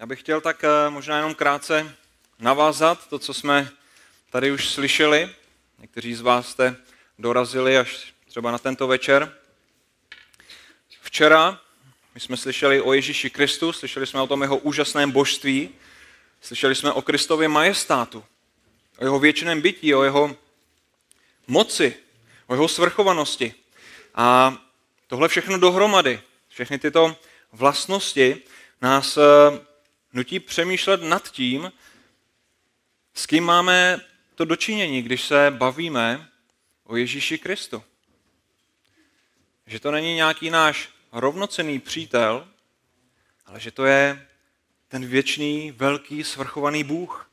Já bych chtěl tak eh, možná jenom krátce navázat to, co jsme tady už slyšeli. Někteří z vás jste dorazili až třeba na tento večer. Včera my jsme slyšeli o Ježíši Kristu, slyšeli jsme o tom jeho úžasném božství, slyšeli jsme o Kristově majestátu, o jeho věčném bytí, o jeho moci, o jeho svrchovanosti. A tohle všechno dohromady, všechny tyto vlastnosti nás eh, nutí přemýšlet nad tím, s kým máme to dočinění, když se bavíme o Ježíši Kristu. Že to není nějaký náš rovnocený přítel, ale že to je ten věčný, velký, svrchovaný Bůh.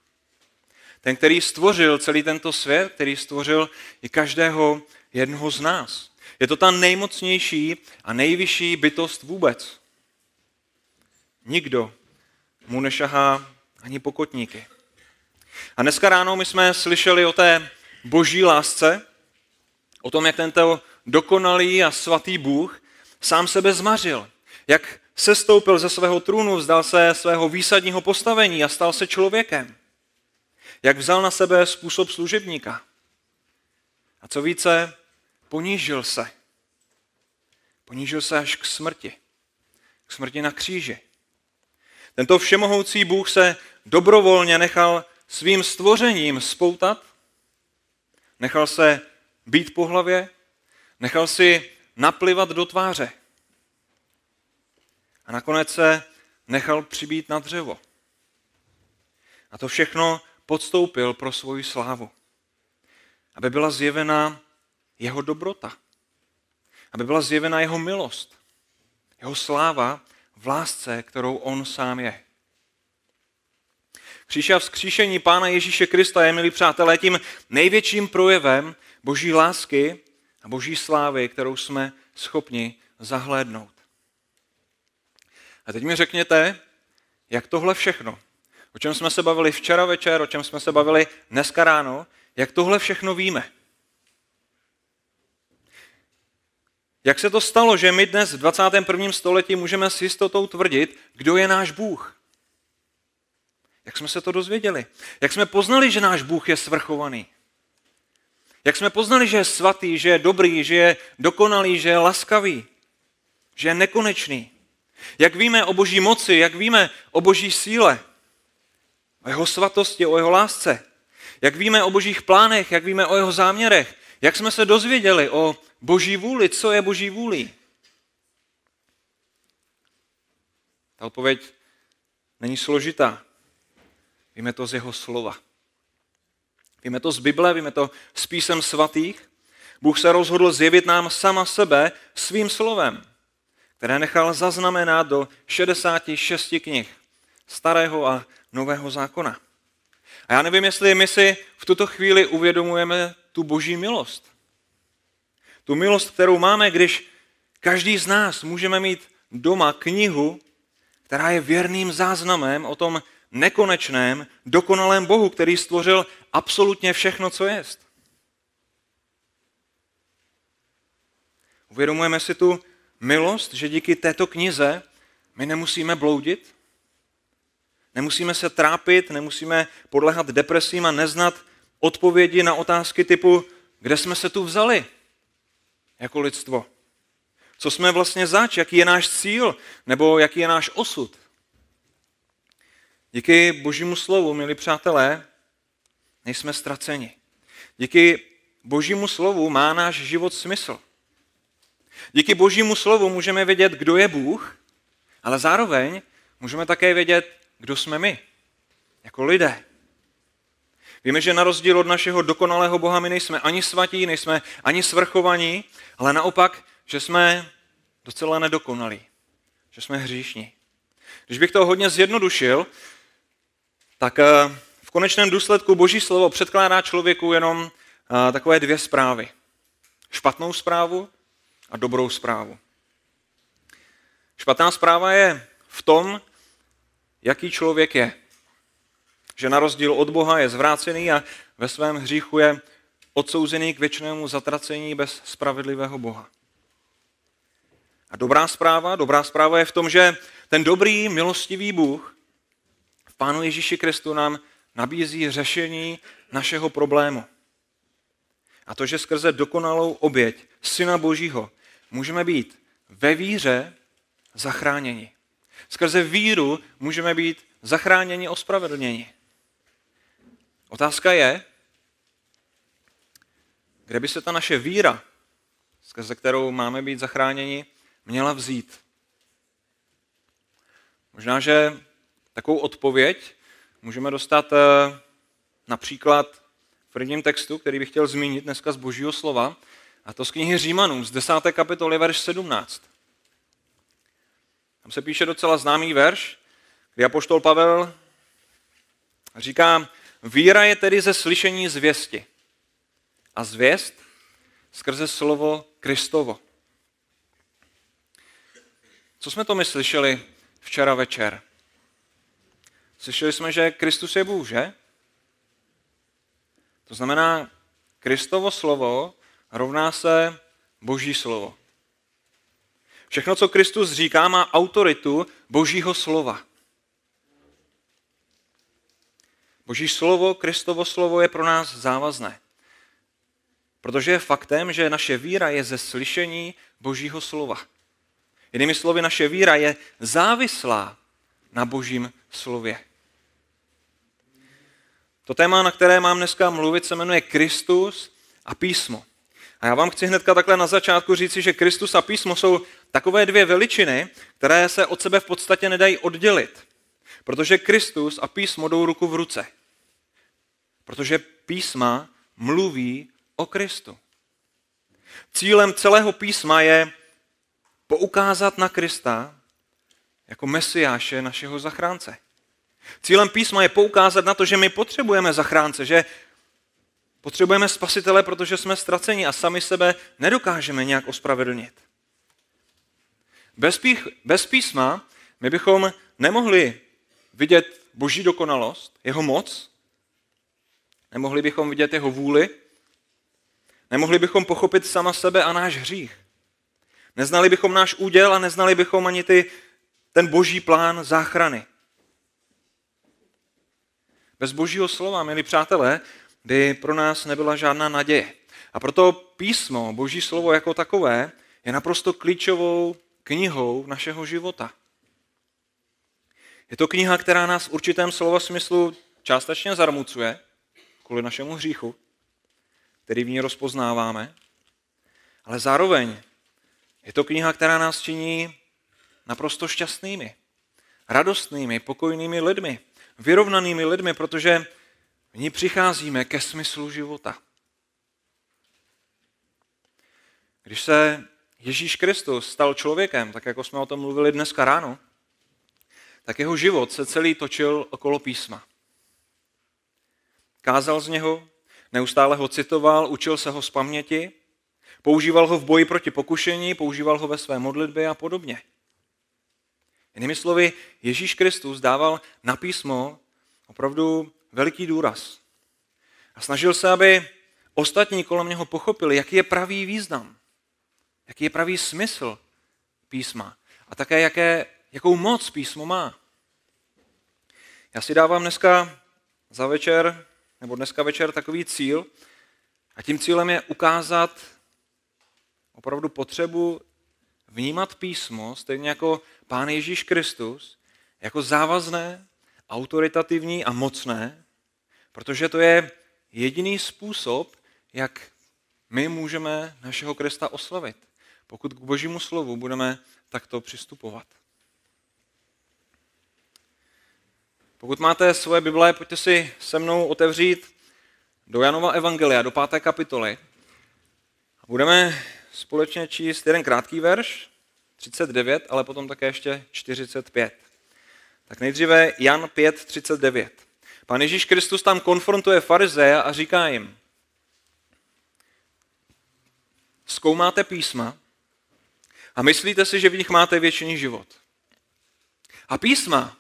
Ten, který stvořil celý tento svět, který stvořil i každého jednoho z nás. Je to ta nejmocnější a nejvyšší bytost vůbec. Nikdo mu nešahá ani pokotníky. A dneska ráno my jsme slyšeli o té boží lásce, o tom, jak tento dokonalý a svatý Bůh sám sebe zmařil, jak sestoupil ze svého trůnu, vzdal se svého výsadního postavení a stal se člověkem, jak vzal na sebe způsob služebníka. A co více, ponížil se. Ponížil se až k smrti. K smrti na kříži. Tento všemohoucí Bůh se dobrovolně nechal svým stvořením spoutat, nechal se být po hlavě, nechal si naplivat do tváře. A nakonec se nechal přibít na dřevo. A to všechno podstoupil pro svoji slávu. Aby byla zjevena jeho dobrota. Aby byla zjevena jeho milost. Jeho sláva v lásce, kterou on sám je. Kříž a vzkříšení Pána Ježíše Krista je, milí přátelé, tím největším projevem boží lásky a boží slávy, kterou jsme schopni zahlédnout. A teď mi řekněte, jak tohle všechno, o čem jsme se bavili včera večer, o čem jsme se bavili dneska ráno, jak tohle všechno víme – Jak se to stalo, že my dnes v 21. století můžeme s jistotou tvrdit, kdo je náš Bůh? Jak jsme se to dozvěděli? Jak jsme poznali, že náš Bůh je svrchovaný? Jak jsme poznali, že je svatý, že je dobrý, že je dokonalý, že je laskavý, že je nekonečný? Jak víme o boží moci, jak víme o boží síle, o jeho svatosti, o jeho lásce? Jak víme o božích plánech, jak víme o jeho záměrech? Jak jsme se dozvěděli o boží vůli? Co je boží vůli? Ta odpověď není složitá. Víme to z jeho slova. Víme to z Bible, víme to z písem svatých. Bůh se rozhodl zjevit nám sama sebe svým slovem, které nechal zaznamenat do 66 knih starého a nového zákona. A já nevím, jestli my si v tuto chvíli uvědomujeme tu boží milost. Tu milost, kterou máme, když každý z nás můžeme mít doma knihu, která je věrným záznamem o tom nekonečném, dokonalém Bohu, který stvořil absolutně všechno, co jest. Uvědomujeme si tu milost, že díky této knize my nemusíme bloudit, nemusíme se trápit, nemusíme podlehat depresím a neznat odpovědi na otázky typu, kde jsme se tu vzali jako lidstvo? Co jsme vlastně zač? Jaký je náš cíl? Nebo jaký je náš osud? Díky božímu slovu, milí přátelé, nejsme ztraceni. Díky božímu slovu má náš život smysl. Díky božímu slovu můžeme vědět, kdo je Bůh, ale zároveň můžeme také vědět, kdo jsme my, jako lidé. Víme, že na rozdíl od našeho dokonalého Boha my nejsme ani svatí, nejsme ani svrchovaní, ale naopak, že jsme docela nedokonalí, že jsme hříšní. Když bych to hodně zjednodušil, tak eh, v konečném důsledku Boží slovo předkládá člověku jenom eh, takové dvě zprávy. Špatnou zprávu a dobrou zprávu. Špatná zpráva je v tom, jaký člověk je že na rozdíl od Boha je zvrácený a ve svém hříchu je odsouzený k věčnému zatracení bez spravedlivého Boha. A dobrá zpráva, dobrá zpráva je v tom, že ten dobrý, milostivý Bůh v Pánu Ježíši Kristu nám nabízí řešení našeho problému. A to, že skrze dokonalou oběť Syna Božího můžeme být ve víře zachráněni. Skrze víru můžeme být zachráněni, ospravedlněni. Otázka je, kde by se ta naše víra, skrze kterou máme být zachráněni, měla vzít. Možná, že takovou odpověď můžeme dostat eh, například v prvním textu, který bych chtěl zmínit dneska z Božího slova, a to z knihy Římanů z 10. kapitoly, verš 17. Tam se píše docela známý verš, kdy apoštol Pavel říká, Víra je tedy ze slyšení zvěsti. A zvěst skrze slovo Kristovo. Co jsme to my slyšeli včera večer? Slyšeli jsme, že Kristus je Bůh, že? To znamená, Kristovo slovo rovná se Boží slovo. Všechno, co Kristus říká, má autoritu Božího slova. Boží slovo, Kristovo slovo je pro nás závazné. Protože je faktem, že naše víra je ze slyšení Božího slova. Jinými slovy, naše víra je závislá na Božím slově. To téma, na které mám dneska mluvit, se jmenuje Kristus a písmo. A já vám chci hnedka takhle na začátku říci, že Kristus a písmo jsou takové dvě veličiny, které se od sebe v podstatě nedají oddělit. Protože Kristus a písmo jdou ruku v ruce. Protože písma mluví o Kristu. Cílem celého písma je poukázat na Krista jako mesiáše našeho zachránce. Cílem písma je poukázat na to, že my potřebujeme zachránce, že potřebujeme spasitele, protože jsme ztraceni a sami sebe nedokážeme nějak ospravedlnit. Bez, písma my bychom nemohli vidět boží dokonalost, jeho moc? Nemohli bychom vidět jeho vůli? Nemohli bychom pochopit sama sebe a náš hřích? Neznali bychom náš úděl a neznali bychom ani ty, ten boží plán záchrany? Bez božího slova, milí přátelé, by pro nás nebyla žádná naděje. A proto písmo, boží slovo jako takové, je naprosto klíčovou knihou našeho života. Je to kniha, která nás v určitém slova smyslu částečně zarmucuje kvůli našemu hříchu, který v ní rozpoznáváme, ale zároveň je to kniha, která nás činí naprosto šťastnými, radostnými, pokojnými lidmi, vyrovnanými lidmi, protože v ní přicházíme ke smyslu života. Když se Ježíš Kristus stal člověkem, tak jako jsme o tom mluvili dneska ráno, tak jeho život se celý točil okolo písma. Kázal z něho, neustále ho citoval, učil se ho z paměti, používal ho v boji proti pokušení, používal ho ve své modlitbě a podobně. Jinými slovy, Ježíš Kristus dával na písmo opravdu veliký důraz. A snažil se, aby ostatní kolem něho pochopili, jaký je pravý význam, jaký je pravý smysl písma a také jaké jakou moc písmo má. Já si dávám dneska za večer, nebo dneska večer takový cíl, a tím cílem je ukázat opravdu potřebu vnímat písmo, stejně jako Pán Ježíš Kristus, jako závazné, autoritativní a mocné, protože to je jediný způsob, jak my můžeme našeho Krista oslavit, pokud k Božímu slovu budeme takto přistupovat. Pokud máte svoje Bible, pojďte si se mnou otevřít do Janova Evangelia, do páté kapitoly. Budeme společně číst jeden krátký verš, 39, ale potom také ještě 45. Tak nejdříve Jan 5, 39. Pan Ježíš Kristus tam konfrontuje farizeje a říká jim, zkoumáte písma a myslíte si, že v nich máte věčný život. A písma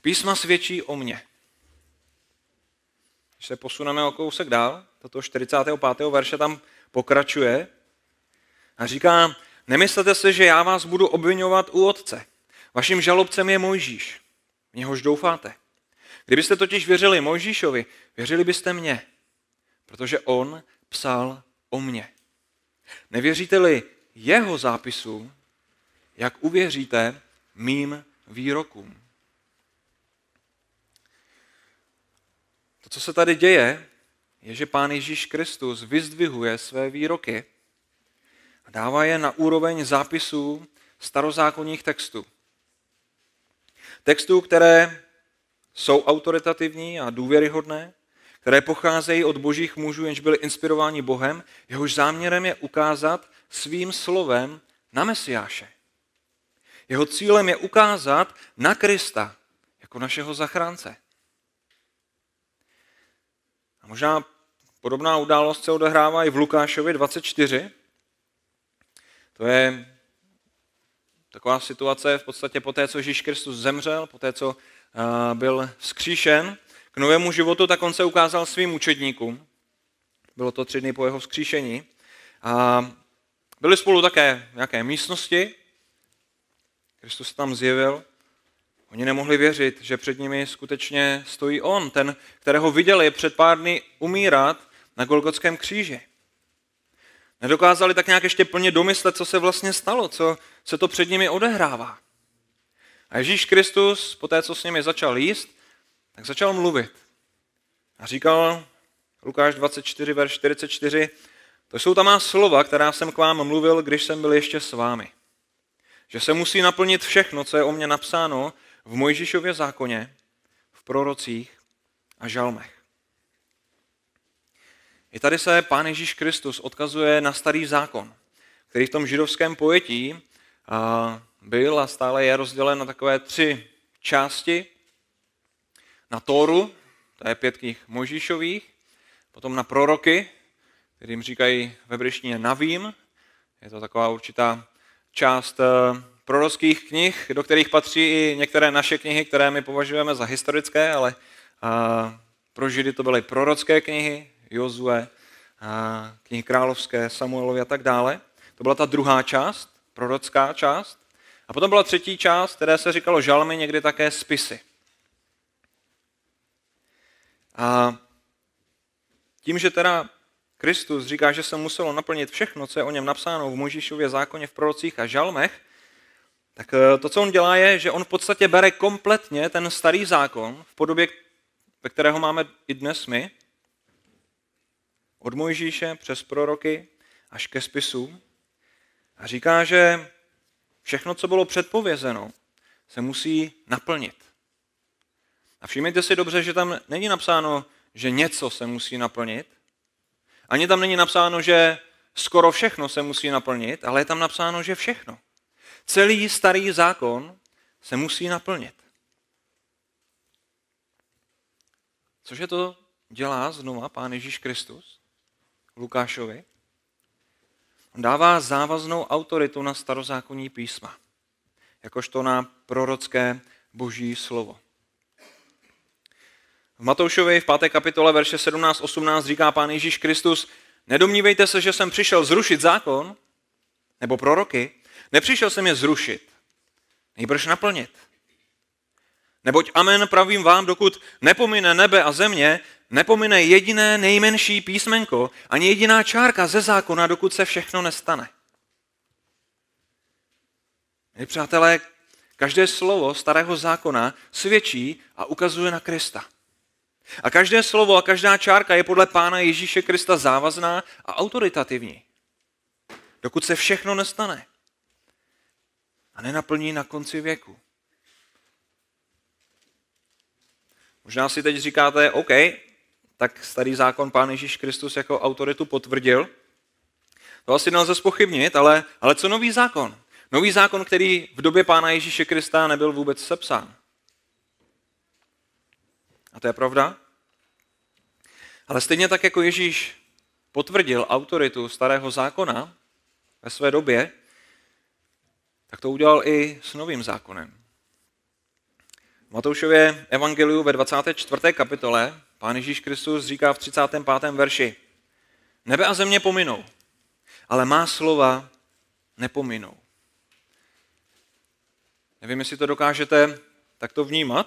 Písma svědčí o mně. Když se posuneme o kousek dál, toto 45. verše tam pokračuje a říká, nemyslete se, že já vás budu obvinovat u otce. Vaším žalobcem je Mojžíš. V něhož doufáte. Kdybyste totiž věřili Mojžíšovi, věřili byste mně, protože on psal o mně. Nevěříte-li jeho zápisu, jak uvěříte mým výrokům? To, co se tady děje, je, že Pán Ježíš Kristus vyzdvihuje své výroky a dává je na úroveň zápisů starozákonních textů. Textů, které jsou autoritativní a důvěryhodné, které pocházejí od božích mužů, jenž byli inspirováni Bohem, jehož záměrem je ukázat svým slovem na Mesiáše. Jeho cílem je ukázat na Krista jako našeho zachránce. A možná podobná událost se odehrává i v Lukášovi 24. To je taková situace v podstatě po té, co Ježíš Kristus zemřel, po té, co eh, byl vzkříšen k novému životu, tak on se ukázal svým učedníkům. Bylo to tři dny po jeho vzkříšení. A byli spolu také v nějaké místnosti. Kristus tam zjevil Oni nemohli věřit, že před nimi skutečně stojí on, ten, kterého viděli před pár dny umírat na Golgotském kříži. Nedokázali tak nějak ještě plně domyslet, co se vlastně stalo, co se to před nimi odehrává. A Ježíš Kristus, po té, co s nimi začal jíst, tak začal mluvit. A říkal Lukáš 24, verš 44, to jsou ta má slova, která jsem k vám mluvil, když jsem byl ještě s vámi. Že se musí naplnit všechno, co je o mě napsáno v Mojžišově zákoně, v prorocích a žalmech. I tady se Pán Ježíš Kristus odkazuje na starý zákon, který v tom židovském pojetí byl a stále je rozdělen na takové tři části. Na Tóru, to je pět knih Možíšových, potom na proroky, kterým říkají ve breštině Navím, je to taková určitá část prorockých knih, do kterých patří i některé naše knihy, které my považujeme za historické, ale pro Židy to byly prorocké knihy, Jozue, knihy královské, Samuelovi a tak dále. To byla ta druhá část, prorocká část. A potom byla třetí část, které se říkalo žalmy, někdy také spisy. A tím, že teda Kristus říká, že se muselo naplnit všechno, co je o něm napsáno v Možíšově zákoně, v prorocích a žalmech, tak eh, to, co on dělá, je, že on v podstatě bere kompletně ten starý zákon v podobě, ve kterého máme i dnes my, od Mojžíše přes proroky až ke spisu a říká, že všechno, co bylo předpovězeno, se musí naplnit. A všimněte si dobře, že tam není napsáno, že něco se musí naplnit. Ani tam není napsáno, že skoro všechno se musí naplnit, ale je tam napsáno, že všechno. Celý starý zákon se musí naplnit. Cože to dělá znova pán Ježíš Kristus Lukášovi? On dává závaznou autoritu na starozákonní písma, jakožto na prorocké boží slovo. V Matoušovi v 5. kapitole verše 17-18 říká pán Ježíš Kristus, nedomnívejte se, že jsem přišel zrušit zákon nebo proroky, Nepřišel jsem je zrušit, nejbrž naplnit. Neboť amen pravím vám, dokud nepomine nebe a země, nepomine jediné nejmenší písmenko, ani jediná čárka ze zákona, dokud se všechno nestane. Milí přátelé, každé slovo starého zákona svědčí a ukazuje na Krista. A každé slovo a každá čárka je podle Pána Ježíše Krista závazná a autoritativní. Dokud se všechno nestane a nenaplní na konci věku. Možná si teď říkáte, OK, tak starý zákon Pán Ježíš Kristus jako autoritu potvrdil. To asi nelze spochybnit, ale, ale co nový zákon? Nový zákon, který v době Pána Ježíše Krista nebyl vůbec sepsán. A to je pravda? Ale stejně tak, jako Ježíš potvrdil autoritu starého zákona ve své době, tak to udělal i s novým zákonem. V Matoušově evangeliu ve 24. kapitole pán Ježíš Kristus říká v 35. verši Nebe a země pominou, ale má slova nepominou. Nevím, jestli to dokážete takto vnímat,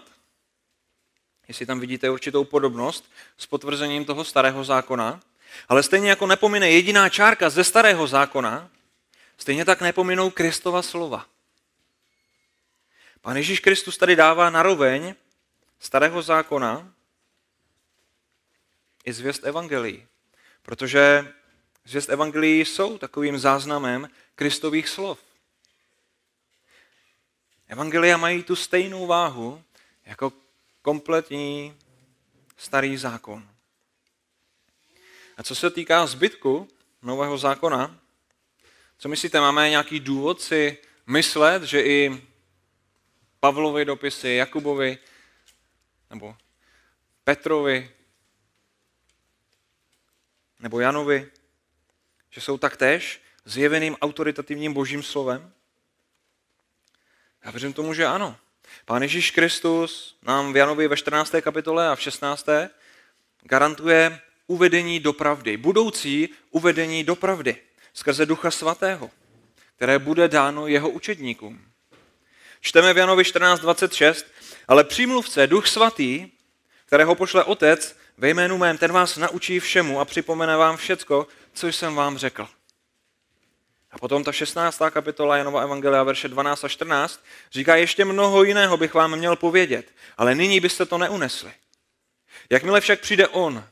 jestli tam vidíte určitou podobnost s potvrzením toho starého zákona, ale stejně jako nepomine jediná čárka ze starého zákona, Stejně tak nepominou Kristova slova. Pan Ježíš Kristus tady dává naroveň starého zákona i zvěst evangelii. Protože zvěst evangelii jsou takovým záznamem Kristových slov. Evangelia mají tu stejnou váhu jako kompletní starý zákon. A co se týká zbytku nového zákona, co myslíte, máme nějaký důvod si myslet, že i Pavlovi dopisy, Jakubovi nebo Petrovi nebo Janovi, že jsou taktéž zjeveným autoritativním božím slovem? Já věřím tomu, že ano. Pán Ježíš Kristus nám v Janovi ve 14. kapitole a v 16. garantuje uvedení do pravdy, budoucí uvedení do pravdy skrze Ducha Svatého, které bude dáno jeho učedníkům. Čteme v Janovi 14.26, ale přímluvce, Duch Svatý, kterého pošle Otec ve jménu mém, ten vás naučí všemu a připomene vám všecko, co jsem vám řekl. A potom ta 16. kapitola Janova Evangelia, verše 12 a 14, říká, ještě mnoho jiného bych vám měl povědět, ale nyní byste to neunesli. Jakmile však přijde On,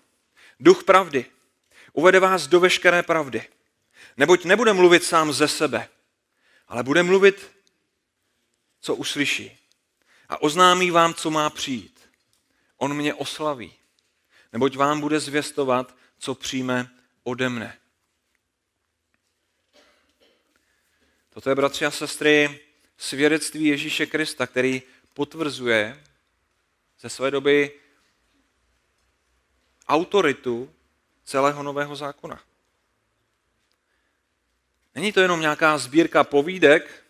duch pravdy, uvede vás do veškeré pravdy. Neboť nebude mluvit sám ze sebe, ale bude mluvit, co uslyší. A oznámí vám, co má přijít. On mě oslaví, neboť vám bude zvěstovat, co přijme ode mne. Toto je, bratři a sestry, svědectví Ježíše Krista, který potvrzuje ze své doby autoritu celého nového zákona. Není to jenom nějaká sbírka povídek,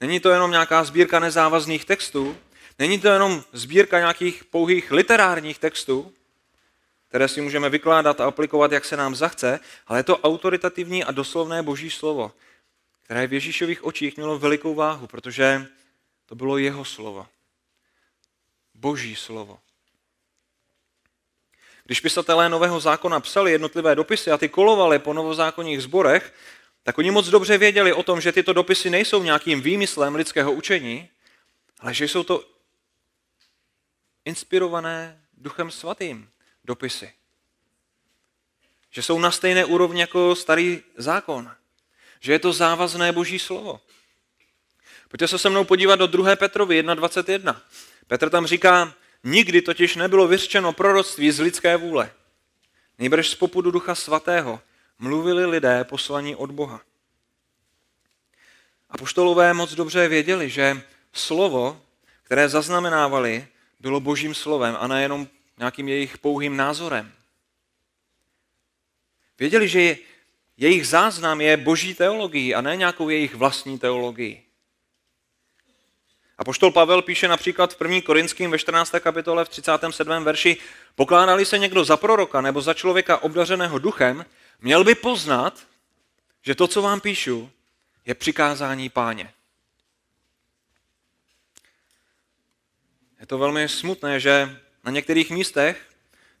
není to jenom nějaká sbírka nezávazných textů, není to jenom sbírka nějakých pouhých literárních textů, které si můžeme vykládat a aplikovat, jak se nám zachce, ale je to autoritativní a doslovné boží slovo, které v Ježíšových očích mělo velikou váhu, protože to bylo jeho slovo. Boží slovo. Když pisatelé Nového zákona psali jednotlivé dopisy a ty kolovaly po novozákonních zborech, tak oni moc dobře věděli o tom, že tyto dopisy nejsou nějakým výmyslem lidského učení, ale že jsou to inspirované Duchem Svatým dopisy. Že jsou na stejné úrovni jako starý zákon. Že je to závazné boží slovo. Pojďte se se mnou podívat do 2. Petrovi 1.21. Petr tam říká, nikdy totiž nebylo vyřčeno proroctví z lidské vůle. Nejbrž z popudu Ducha Svatého, mluvili lidé poslaní od Boha. A poštolové moc dobře věděli, že slovo, které zaznamenávali, bylo božím slovem a nejenom nějakým jejich pouhým názorem. Věděli, že jejich záznam je boží teologií a ne nějakou jejich vlastní teologií. A poštol Pavel píše například v 1. Korinským ve 14. kapitole v 37. verši, pokládali se někdo za proroka nebo za člověka obdařeného duchem, Měl by poznat, že to, co vám píšu, je přikázání páně. Je to velmi smutné, že na některých místech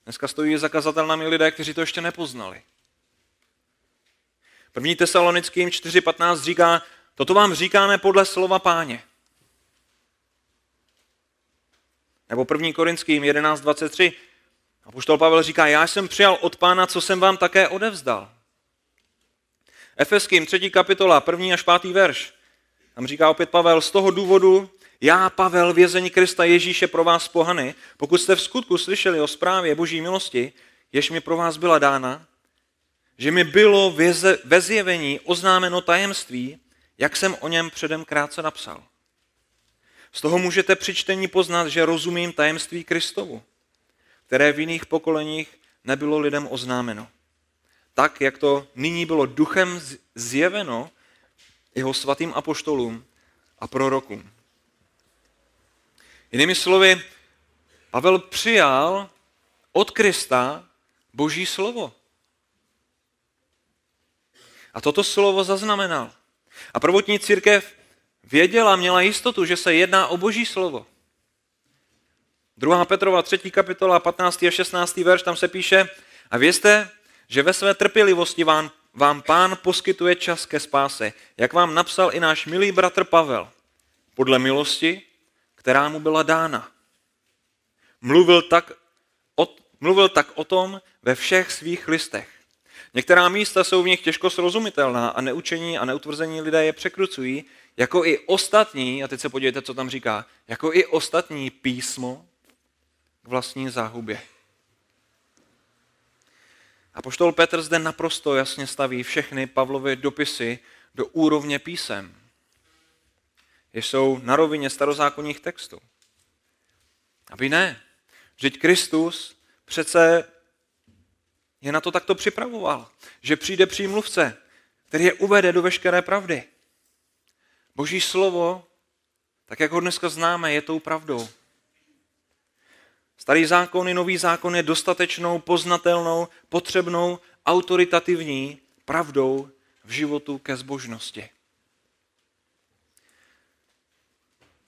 dneska stojí zakazatelnami lidé, kteří to ještě nepoznali. První tesalonickým 4.15 říká, toto vám říkáme podle slova páně. Nebo první korinským 11.23, a poštol Pavel říká, já jsem přijal od pána, co jsem vám také odevzdal. Efeským 3. kapitola, 1. až 5. verš. Tam říká opět Pavel, z toho důvodu já, Pavel, vězení Krista Ježíše pro vás pohany, pokud jste v skutku slyšeli o zprávě boží milosti, jež mi pro vás byla dána, že mi bylo ve zjevení oznámeno tajemství, jak jsem o něm předem krátce napsal. Z toho můžete při čtení poznat, že rozumím tajemství Kristovu které v jiných pokoleních nebylo lidem oznámeno. Tak, jak to nyní bylo duchem zjeveno jeho svatým apoštolům a prorokům. Jinými slovy, Pavel přijal od Krista boží slovo. A toto slovo zaznamenal. A prvotní církev věděla, měla jistotu, že se jedná o boží slovo. 2. Petrova 3. kapitola 15. a 16. verš, tam se píše, a vězte, že ve své trpělivosti vám, vám pán poskytuje čas ke spáse, jak vám napsal i náš milý bratr Pavel, podle milosti, která mu byla dána. Mluvil tak o, mluvil tak o tom ve všech svých listech. Některá místa jsou v nich těžko srozumitelná a neučení a neutvrzení lidé je překrucují, jako i ostatní, a teď se podívejte, co tam říká, jako i ostatní písmo, k vlastní záhubě. A poštol Petr zde naprosto jasně staví všechny Pavlovy dopisy do úrovně písem, jež jsou na rovině starozákonních textů. Aby ne. Vždyť Kristus přece je na to takto připravoval, že přijde přímluvce, který je uvede do veškeré pravdy. Boží slovo, tak jak ho dneska známe, je tou pravdou. Starý zákon i nový zákon je dostatečnou, poznatelnou, potřebnou, autoritativní pravdou v životu ke zbožnosti.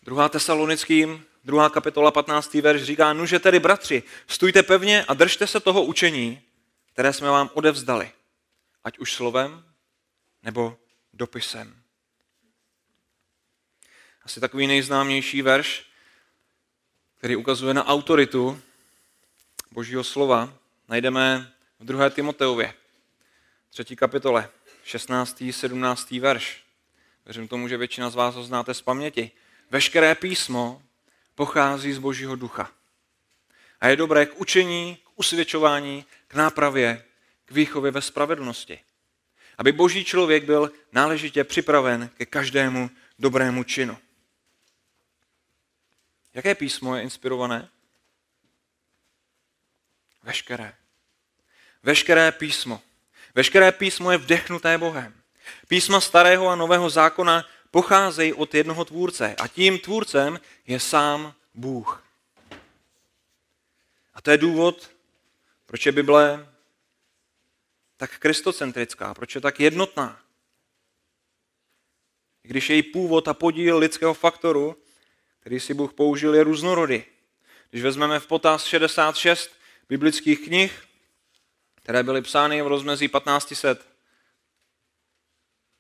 Druhá Tesalonickým, druhá kapitola 15. verš říká, nuže tedy bratři, stůjte pevně a držte se toho učení, které jsme vám odevzdali, ať už slovem nebo dopisem. Asi takový nejznámější verš který ukazuje na autoritu Božího slova, najdeme v 2. Timoteově, 3. kapitole, 16. 17. verš. Věřím tomu, že většina z vás ho znáte z paměti. Veškeré písmo pochází z Božího ducha. A je dobré k učení, k usvědčování, k nápravě, k výchově ve spravedlnosti. Aby boží člověk byl náležitě připraven ke každému dobrému činu. Jaké písmo je inspirované? Veškeré. Veškeré písmo. Veškeré písmo je vdechnuté Bohem. Písma starého a nového zákona pocházejí od jednoho tvůrce a tím tvůrcem je sám Bůh. A to je důvod, proč je Bible tak kristocentrická, proč je tak jednotná. Když její původ a podíl lidského faktoru který si Bůh použil, je různorody. Když vezmeme v potaz 66 biblických knih, které byly psány v rozmezí 1500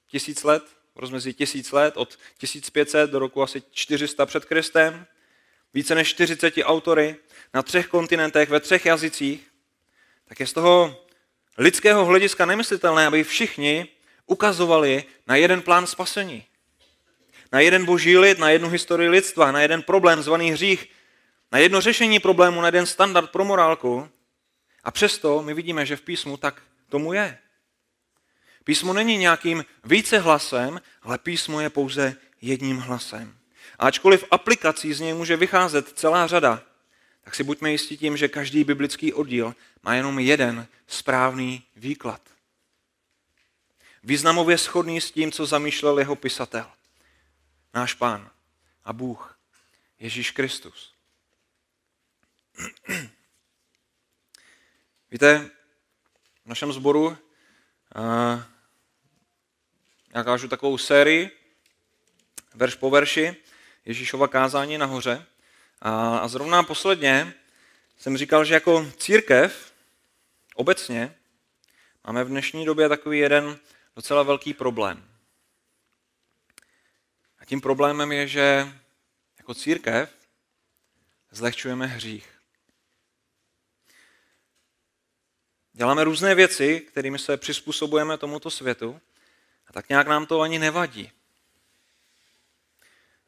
tisíc let, v rozmezí tisíc let, od 1500 do roku asi 400 před Kristem, více než 40 autory na třech kontinentech, ve třech jazycích, tak je z toho lidského hlediska nemyslitelné, aby všichni ukazovali na jeden plán spasení na jeden boží lid, na jednu historii lidstva, na jeden problém zvaný hřích, na jedno řešení problému, na jeden standard pro morálku. A přesto my vidíme, že v písmu tak tomu je. Písmo není nějakým více hlasem, ale písmo je pouze jedním hlasem. A ačkoliv aplikací z něj může vycházet celá řada, tak si buďme jistí tím, že každý biblický oddíl má jenom jeden správný výklad. Významově shodný s tím, co zamýšlel jeho pisatel – náš Pán a Bůh, Ježíš Kristus. Víte, v našem sboru eh, já kážu takovou sérii, verš po verši, Ježíšova kázání nahoře. a zrovna posledně jsem říkal, že jako církev obecně máme v dnešní době takový jeden docela velký problém. A tím problémem je, že jako církev zlehčujeme hřích. Děláme různé věci, kterými se přizpůsobujeme tomuto světu a tak nějak nám to ani nevadí.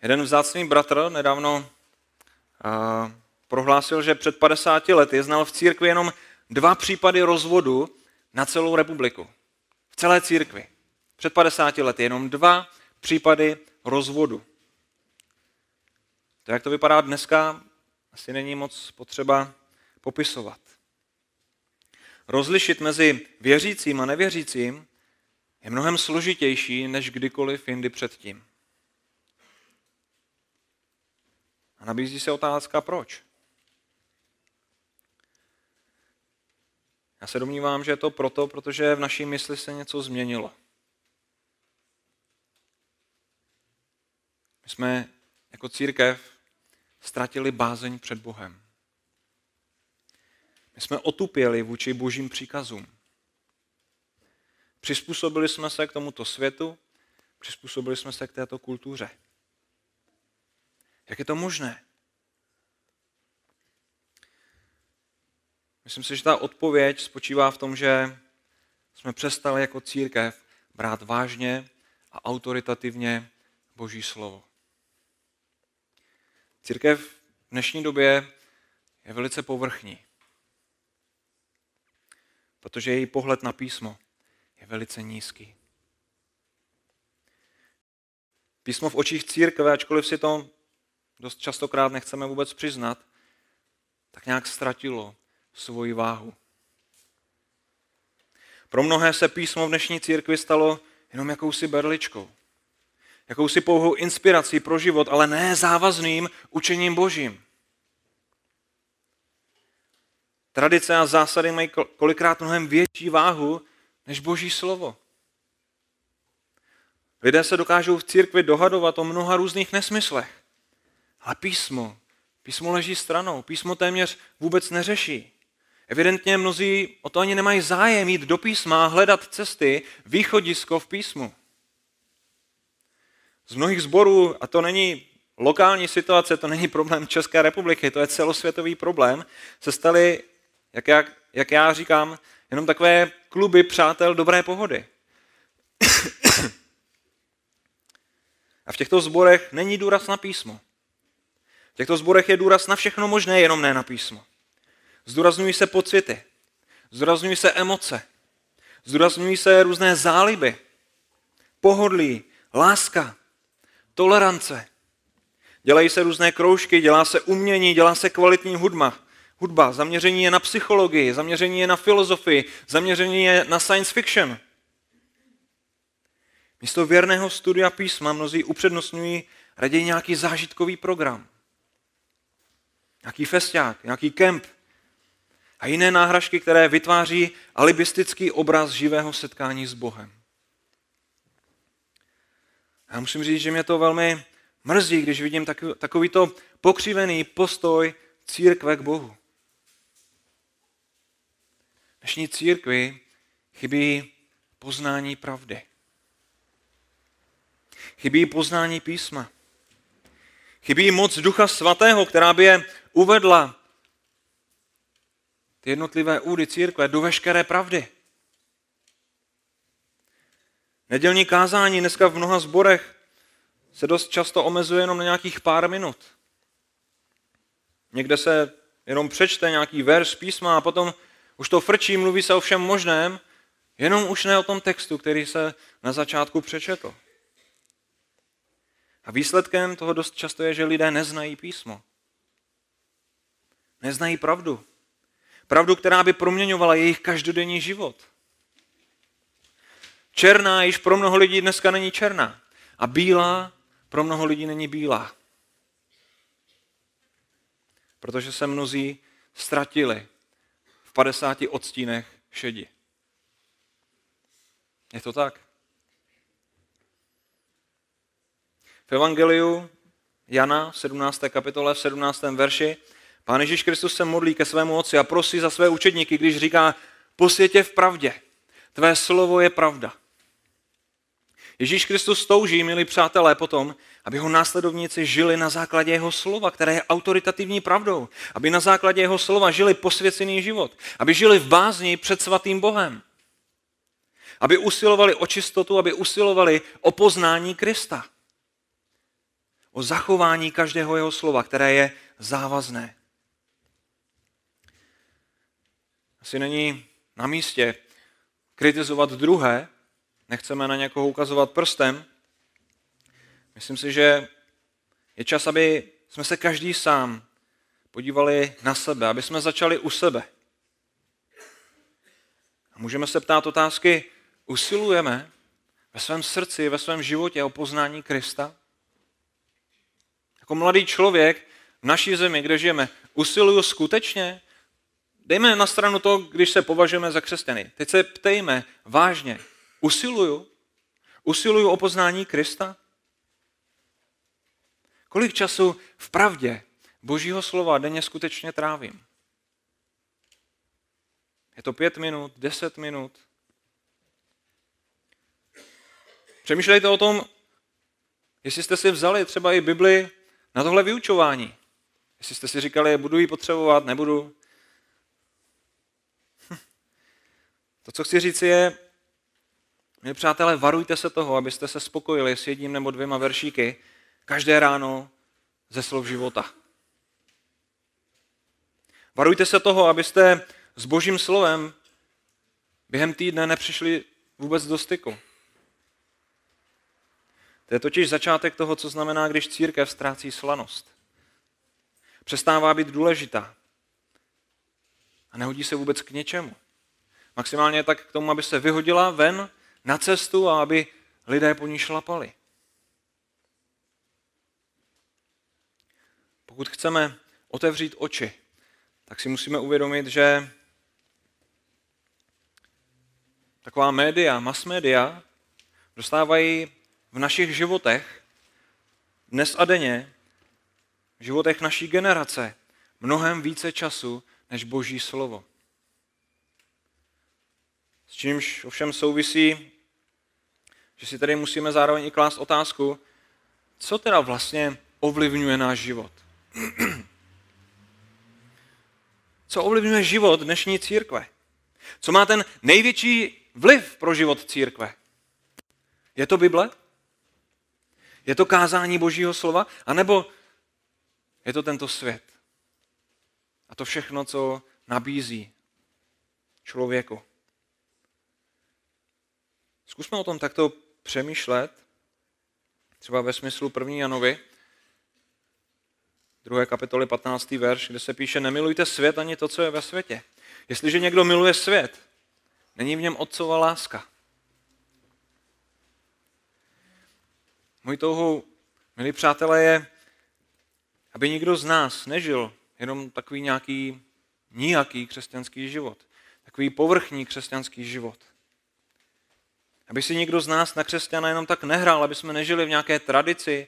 Jeden vzácný bratr nedávno eh, prohlásil, že před 50 lety znal v církvi jenom dva případy rozvodu na celou republiku. V celé církvi. Před 50 lety jenom dva případy rozvodu. To, jak to vypadá dneska, asi není moc potřeba popisovat. Rozlišit mezi věřícím a nevěřícím je mnohem složitější než kdykoliv jindy předtím. A nabízí se otázka, proč? Já se domnívám, že je to proto, protože v naší mysli se něco změnilo. My jsme jako církev ztratili bázeň před Bohem. My jsme otupěli vůči božím příkazům. Přizpůsobili jsme se k tomuto světu, přizpůsobili jsme se k této kultuře. Jak je to možné? Myslím si, že ta odpověď spočívá v tom, že jsme přestali jako církev brát vážně a autoritativně Boží slovo. Církev v dnešní době je velice povrchní, protože její pohled na písmo je velice nízký. Písmo v očích církve, ačkoliv si to dost častokrát nechceme vůbec přiznat, tak nějak ztratilo svoji váhu. Pro mnohé se písmo v dnešní církvi stalo jenom jakousi berličkou jakousi pouhou inspirací pro život, ale ne závazným učením božím. Tradice a zásady mají kolikrát mnohem větší váhu než boží slovo. Lidé se dokážou v církvi dohadovat o mnoha různých nesmyslech. Ale písmo, písmo leží stranou, písmo téměř vůbec neřeší. Evidentně mnozí o to ani nemají zájem jít do písma a hledat cesty, východisko v písmu z mnohých zborů a to není lokální situace, to není problém České republiky, to je celosvětový problém, se staly, jak já, jak já říkám, jenom takové kluby přátel dobré pohody. A v těchto zborech není důraz na písmo. V těchto zborech je důraz na všechno možné, jenom ne na písmo. Zdůrazňují se pocity, zdůrazňují se emoce, zdůrazňují se různé záliby, pohodlí, láska, tolerance. Dělají se různé kroužky, dělá se umění, dělá se kvalitní hudba. Hudba, zaměření je na psychologii, zaměření je na filozofii, zaměření je na science fiction. Místo věrného studia písma mnozí upřednostňují raději nějaký zážitkový program. Nějaký festiák, nějaký kemp. A jiné náhražky, které vytváří alibistický obraz živého setkání s Bohem. Já musím říct, že mě to velmi mrzí, když vidím takovýto pokřivený postoj církve k Bohu. Dnešní církvi chybí poznání pravdy. Chybí poznání písma. Chybí moc Ducha Svatého, která by je uvedla ty jednotlivé údy církve do veškeré pravdy. Nedělní kázání dneska v mnoha zborech se dost často omezuje jenom na nějakých pár minut. Někde se jenom přečte nějaký verš písma a potom už to frčí, mluví se o všem možném, jenom už ne o tom textu, který se na začátku přečetl. A výsledkem toho dost často je, že lidé neznají písmo. Neznají pravdu. Pravdu, která by proměňovala jejich každodenní život. Černá již pro mnoho lidí dneska není černá. A bílá pro mnoho lidí není bílá. Protože se mnozí ztratili v 50 odstínech šedi. Je to tak? V Evangeliu Jana v 17. kapitole v 17. verši Pán Ježíš Kristus se modlí ke svému otci a prosí za své učedníky, když říká, posvětě v pravdě, tvé slovo je pravda. Ježíš Kristus touží, milí přátelé, potom, aby ho následovníci žili na základě jeho slova, které je autoritativní pravdou. Aby na základě jeho slova žili posvěcený život. Aby žili v bázni před svatým Bohem. Aby usilovali o čistotu, aby usilovali o poznání Krista. O zachování každého jeho slova, které je závazné. Asi není na místě kritizovat druhé, nechceme na někoho ukazovat prstem. Myslím si, že je čas, aby jsme se každý sám podívali na sebe, aby jsme začali u sebe. A můžeme se ptát otázky, usilujeme ve svém srdci, ve svém životě o poznání Krista? Jako mladý člověk v naší zemi, kde žijeme, usiluju skutečně? Dejme na stranu to, když se považujeme za křesťany. Teď se ptejme vážně, Usiluju? Usiluju o poznání Krista? Kolik času v pravdě Božího slova denně skutečně trávím? Je to pět minut, deset minut? Přemýšlejte o tom, jestli jste si vzali třeba i Bibli na tohle vyučování. Jestli jste si říkali, budu ji potřebovat, nebudu. Hm. To, co chci říct, je, mě, přátelé, varujte se toho, abyste se spokojili s jedním nebo dvěma veršíky každé ráno ze slov života. Varujte se toho, abyste s božím slovem během týdne nepřišli vůbec do styku. To je totiž začátek toho, co znamená, když církev ztrácí slanost. Přestává být důležitá a nehodí se vůbec k něčemu. Maximálně tak k tomu, aby se vyhodila ven na cestu a aby lidé po ní šlapali. Pokud chceme otevřít oči, tak si musíme uvědomit, že taková média, mass média, dostávají v našich životech dnes a denně, v životech naší generace, mnohem více času než Boží slovo. S čímž ovšem souvisí že si tady musíme zároveň i klást otázku, co teda vlastně ovlivňuje náš život. Co ovlivňuje život dnešní církve? Co má ten největší vliv pro život církve? Je to Bible? Je to kázání Božího slova? A nebo je to tento svět? A to všechno, co nabízí člověku. Zkusme o tom takto přemýšlet, třeba ve smyslu první Janovi, 2. kapitoly 15. verš, kde se píše, nemilujte svět ani to, co je ve světě. Jestliže někdo miluje svět, není v něm otcová láska. Můj touhou, milí přátelé, je, aby nikdo z nás nežil jenom takový nějaký nijaký křesťanský život, takový povrchní křesťanský život – aby si nikdo z nás na křesťana jenom tak nehrál, aby jsme nežili v nějaké tradici.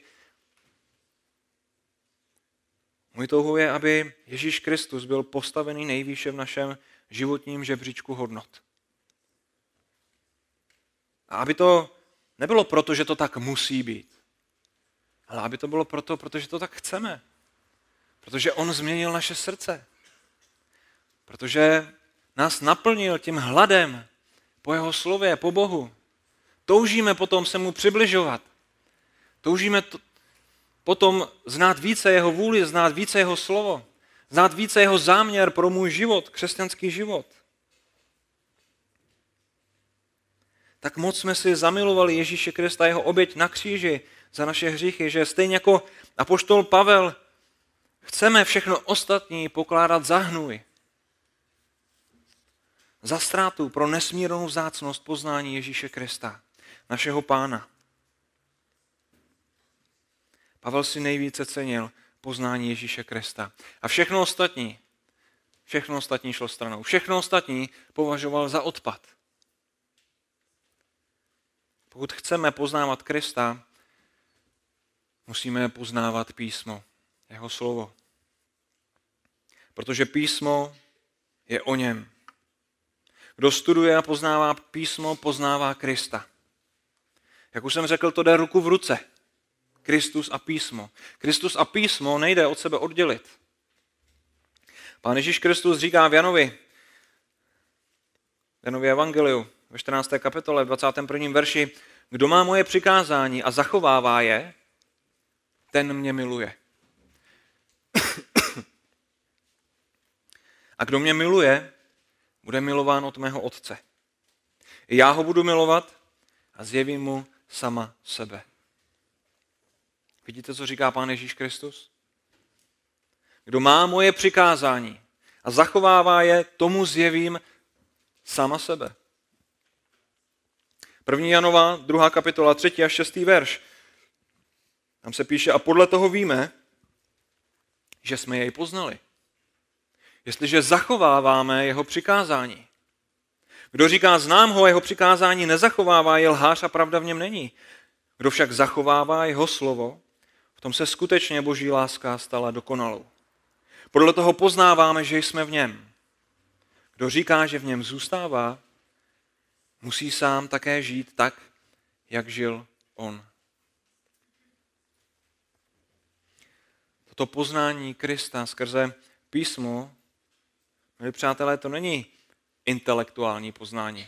Můj touhou je, aby Ježíš Kristus byl postavený nejvýše v našem životním žebříčku hodnot. A aby to nebylo proto, že to tak musí být, ale aby to bylo proto, protože to tak chceme. Protože On změnil naše srdce. Protože nás naplnil tím hladem po jeho slově, po Bohu. Toužíme potom se mu přibližovat. Toužíme to, potom znát více jeho vůli, znát více jeho slovo, znát více jeho záměr pro můj život, křesťanský život. Tak moc jsme si zamilovali Ježíše Krista, jeho oběť na kříži za naše hříchy, že stejně jako apoštol Pavel chceme všechno ostatní pokládat za hnůj, za ztrátu pro nesmírnou vzácnost poznání Ježíše Krista našeho pána. Pavel si nejvíce cenil poznání Ježíše Krista. A všechno ostatní, všechno ostatní šlo stranou. Všechno ostatní považoval za odpad. Pokud chceme poznávat Krista, musíme poznávat písmo, jeho slovo. Protože písmo je o něm. Kdo studuje a poznává písmo, poznává Krista. Jak už jsem řekl, to jde ruku v ruce. Kristus a písmo. Kristus a písmo nejde od sebe oddělit. Pán Ježíš Kristus říká v Janovi, v Janově Evangeliu, ve 14. kapitole, v 21. verši, kdo má moje přikázání a zachovává je, ten mě miluje. A kdo mě miluje, bude milován od mého otce. I já ho budu milovat a zjevím mu sama sebe. Vidíte, co říká Pán Ježíš Kristus? Kdo má moje přikázání a zachovává je, tomu zjevím sama sebe. 1. Janova, 2. kapitola, 3. a 6. verš. Tam se píše, a podle toho víme, že jsme jej poznali. Jestliže zachováváme jeho přikázání. Kdo říká, znám ho, jeho přikázání nezachovává, je lhář a pravda v něm není. Kdo však zachovává jeho slovo, v tom se skutečně boží láska stala dokonalou. Podle toho poznáváme, že jsme v něm. Kdo říká, že v něm zůstává, musí sám také žít tak, jak žil on. Toto poznání Krista skrze písmo, milí přátelé, to není intelektuální poznání.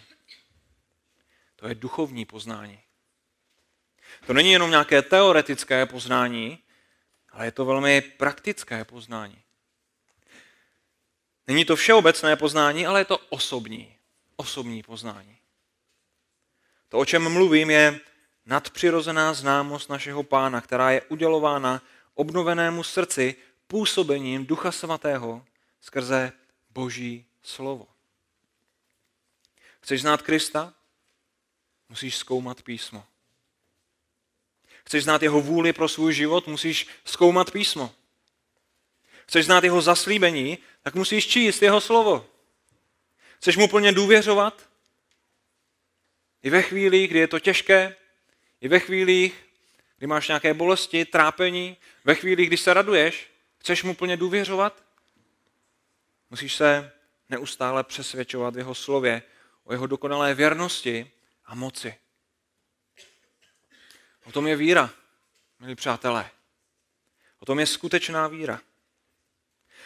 To je duchovní poznání. To není jenom nějaké teoretické poznání, ale je to velmi praktické poznání. Není to všeobecné poznání, ale je to osobní, osobní poznání. To, o čem mluvím, je nadpřirozená známost našeho pána, která je udělována obnovenému srdci působením Ducha Svatého skrze Boží slovo. Chceš znát Krista? Musíš zkoumat písmo. Chceš znát jeho vůli pro svůj život? Musíš zkoumat písmo. Chceš znát jeho zaslíbení? Tak musíš číst jeho slovo. Chceš mu plně důvěřovat? I ve chvíli, kdy je to těžké, i ve chvíli, kdy máš nějaké bolesti, trápení, ve chvíli, kdy se raduješ, chceš mu plně důvěřovat? Musíš se neustále přesvědčovat v jeho slově o jeho dokonalé věrnosti a moci. O tom je víra, milí přátelé. O tom je skutečná víra.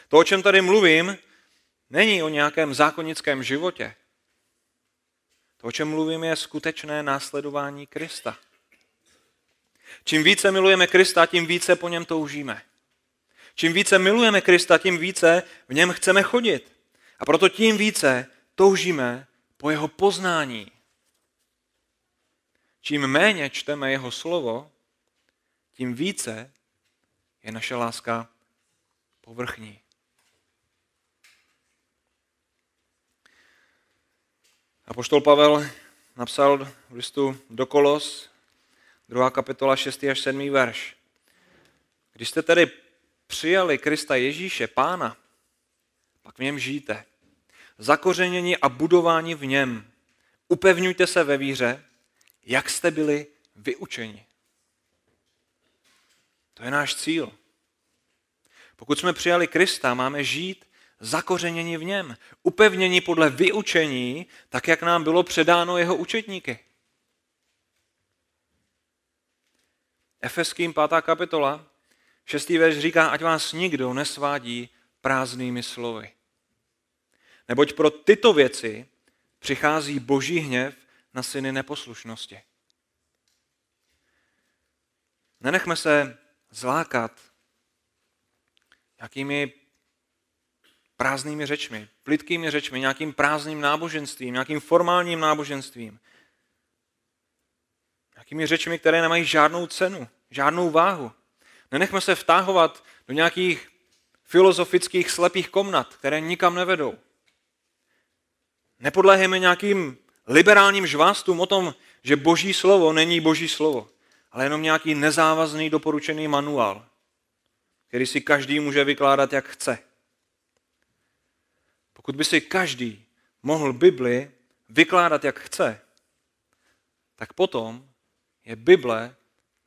To, o čem tady mluvím, není o nějakém zákonickém životě. To, o čem mluvím, je skutečné následování Krista. Čím více milujeme Krista, tím více po něm toužíme. Čím více milujeme Krista, tím více v něm chceme chodit. A proto tím více toužíme po jeho poznání. Čím méně čteme jeho slovo, tím více je naše láska povrchní. A poštol Pavel napsal v listu do Kolos, 2. kapitola 6. až 7. verš. Když jste tedy přijali Krista Ježíše, Pána, pak v něm žijte zakořenění a budování v něm. Upevňujte se ve víře, jak jste byli vyučeni. To je náš cíl. Pokud jsme přijali Krista, máme žít zakořenění v něm, upevnění podle vyučení, tak jak nám bylo předáno jeho učetníky. Efeským 5. kapitola, 6. verš říká, ať vás nikdo nesvádí prázdnými slovy neboť pro tyto věci přichází boží hněv na syny neposlušnosti. Nenechme se zlákat nějakými prázdnými řečmi, plitkými řečmi, nějakým prázdným náboženstvím, nějakým formálním náboženstvím, nějakými řečmi, které nemají žádnou cenu, žádnou váhu. Nenechme se vtahovat do nějakých filozofických slepých komnat, které nikam nevedou. Nepodléhejme nějakým liberálním žvástům o tom, že boží slovo není boží slovo, ale jenom nějaký nezávazný doporučený manuál, který si každý může vykládat, jak chce. Pokud by si každý mohl Bibli vykládat, jak chce, tak potom je Bible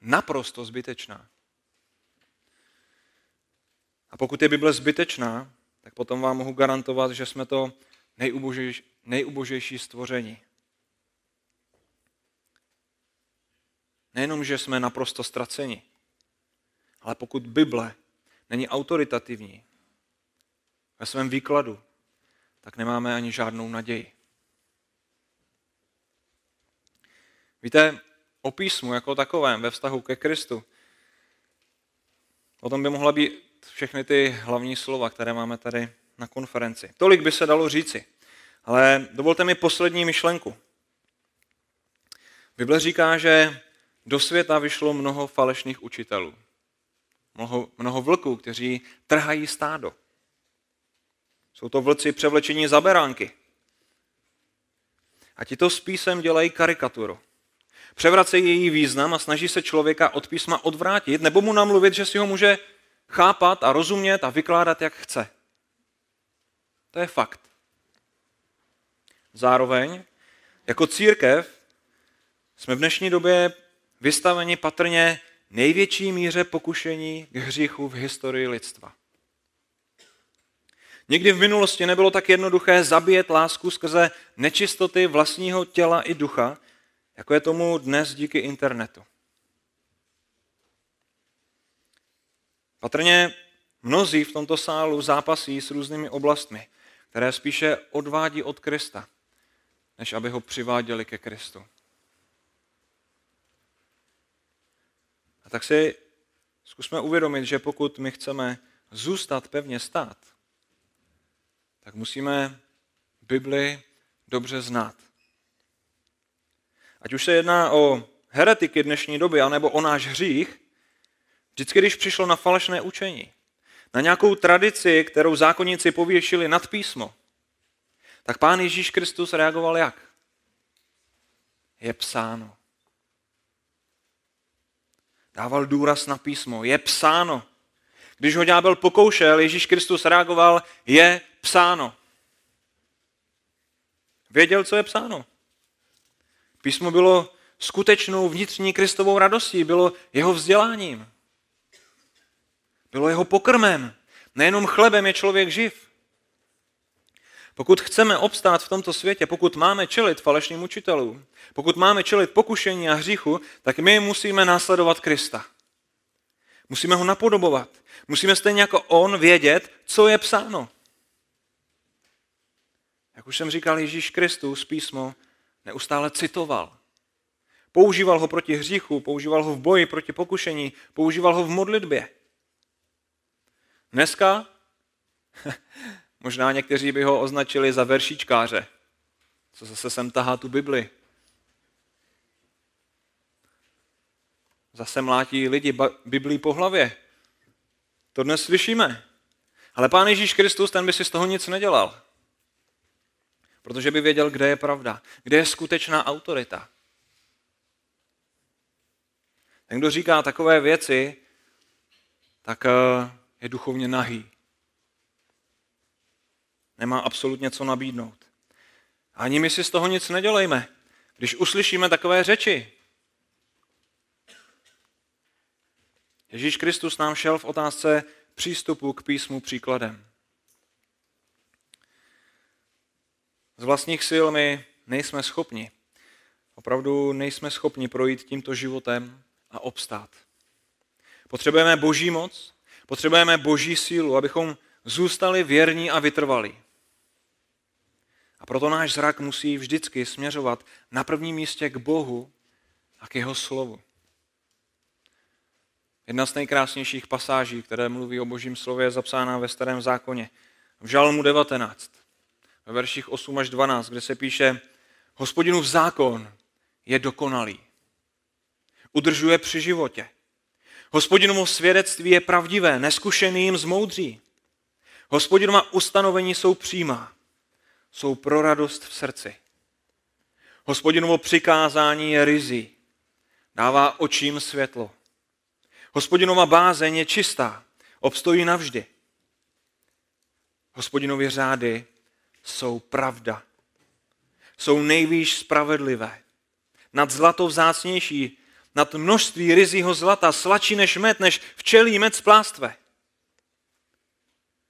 naprosto zbytečná. A pokud je Bible zbytečná, tak potom vám mohu garantovat, že jsme to nejubožejší, nejubožejší stvoření. Nejenom, že jsme naprosto ztraceni, ale pokud Bible není autoritativní ve svém výkladu, tak nemáme ani žádnou naději. Víte, o písmu jako takovém ve vztahu ke Kristu, o tom by mohla být všechny ty hlavní slova, které máme tady na konferenci. Tolik by se dalo říci. Ale dovolte mi poslední myšlenku. Bible říká, že do světa vyšlo mnoho falešných učitelů. Mnoho, mnoho vlků, kteří trhají stádo. Jsou to vlci převlečení za beránky. A ti to s písem dělají karikaturu. Převracejí její význam a snaží se člověka od písma odvrátit, nebo mu namluvit, že si ho může chápat a rozumět a vykládat, jak chce. To je fakt. Zároveň, jako církev, jsme v dnešní době vystaveni patrně největší míře pokušení k hříchu v historii lidstva. Nikdy v minulosti nebylo tak jednoduché zabíjet lásku skrze nečistoty vlastního těla i ducha, jako je tomu dnes díky internetu. Patrně mnozí v tomto sálu zápasí s různými oblastmi které spíše odvádí od Krista, než aby ho přiváděli ke Kristu. A tak si zkusme uvědomit, že pokud my chceme zůstat pevně stát, tak musíme Bibli dobře znát. Ať už se jedná o heretiky dnešní doby, anebo o náš hřích, vždycky, když přišlo na falešné učení, na nějakou tradici, kterou zákonníci pověšili nad písmo, tak pán Ježíš Kristus reagoval jak? Je psáno. Dával důraz na písmo. Je psáno. Když ho ďábel pokoušel, Ježíš Kristus reagoval, je psáno. Věděl, co je psáno. Písmo bylo skutečnou vnitřní Kristovou radostí, bylo jeho vzděláním bylo jeho pokrmem. Nejenom chlebem je člověk živ. Pokud chceme obstát v tomto světě, pokud máme čelit falešným učitelům, pokud máme čelit pokušení a hříchu, tak my musíme následovat Krista. Musíme ho napodobovat. Musíme stejně jako on vědět, co je psáno. Jak už jsem říkal, Ježíš Kristus písmo neustále citoval. Používal ho proti hříchu, používal ho v boji proti pokušení, používal ho v modlitbě. Dneska možná někteří by ho označili za veršíčkáře, co zase sem tahá tu Bibli. Zase mlátí lidi Biblí po hlavě. To dnes slyšíme. Ale Pán Ježíš Kristus, ten by si z toho nic nedělal. Protože by věděl, kde je pravda, kde je skutečná autorita. Ten, kdo říká takové věci, tak eh, je duchovně nahý. Nemá absolutně co nabídnout. Ani my si z toho nic nedělejme, když uslyšíme takové řeči. Ježíš Kristus nám šel v otázce přístupu k písmu příkladem. Z vlastních sil my nejsme schopni, opravdu nejsme schopni projít tímto životem a obstát. Potřebujeme boží moc, Potřebujeme boží sílu, abychom zůstali věrní a vytrvalí. A proto náš zrak musí vždycky směřovat na prvním místě k Bohu a k jeho slovu. Jedna z nejkrásnějších pasáží, které mluví o božím slově, je zapsána ve starém zákoně. V žalmu 19, ve verších 8 až 12, kde se píše, hospodinův zákon je dokonalý. Udržuje při životě. Hospodinovo svědectví je pravdivé, neskušený jim zmoudří. Hospodinova ustanovení jsou přímá, jsou pro radost v srdci. Hospodinovo přikázání je ryzí, dává očím světlo. Hospodinova bázeň je čistá, obstojí navždy. Hospodinovy řády jsou pravda. Jsou nejvýš spravedlivé. Nad zlato vzácnější nad množství ryzího zlata, slačí než med, než včelí med z plástve.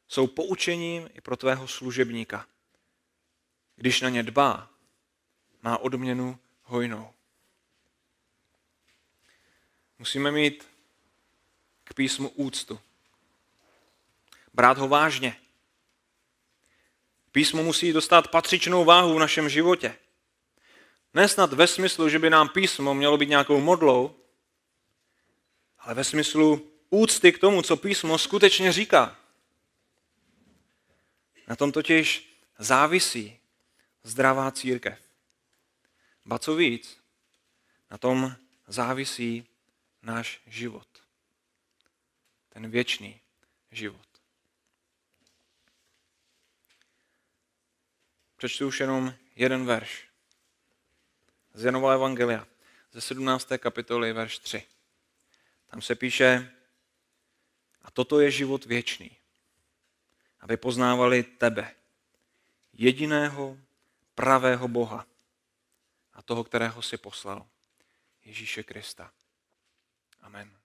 Jsou poučením i pro tvého služebníka. Když na ně dbá, má odměnu hojnou. Musíme mít k písmu úctu. Brát ho vážně. Písmo musí dostat patřičnou váhu v našem životě. Nesnad ve smyslu, že by nám písmo mělo být nějakou modlou, ale ve smyslu úcty k tomu, co písmo skutečně říká. Na tom totiž závisí zdravá církev. Ba co víc, na tom závisí náš život. Ten věčný život. Přečtu už jenom jeden verš z Janova Evangelia, ze 17. kapitoly, verš 3. Tam se píše, a toto je život věčný, aby poznávali tebe, jediného pravého Boha a toho, kterého si poslal, Ježíše Krista. Amen.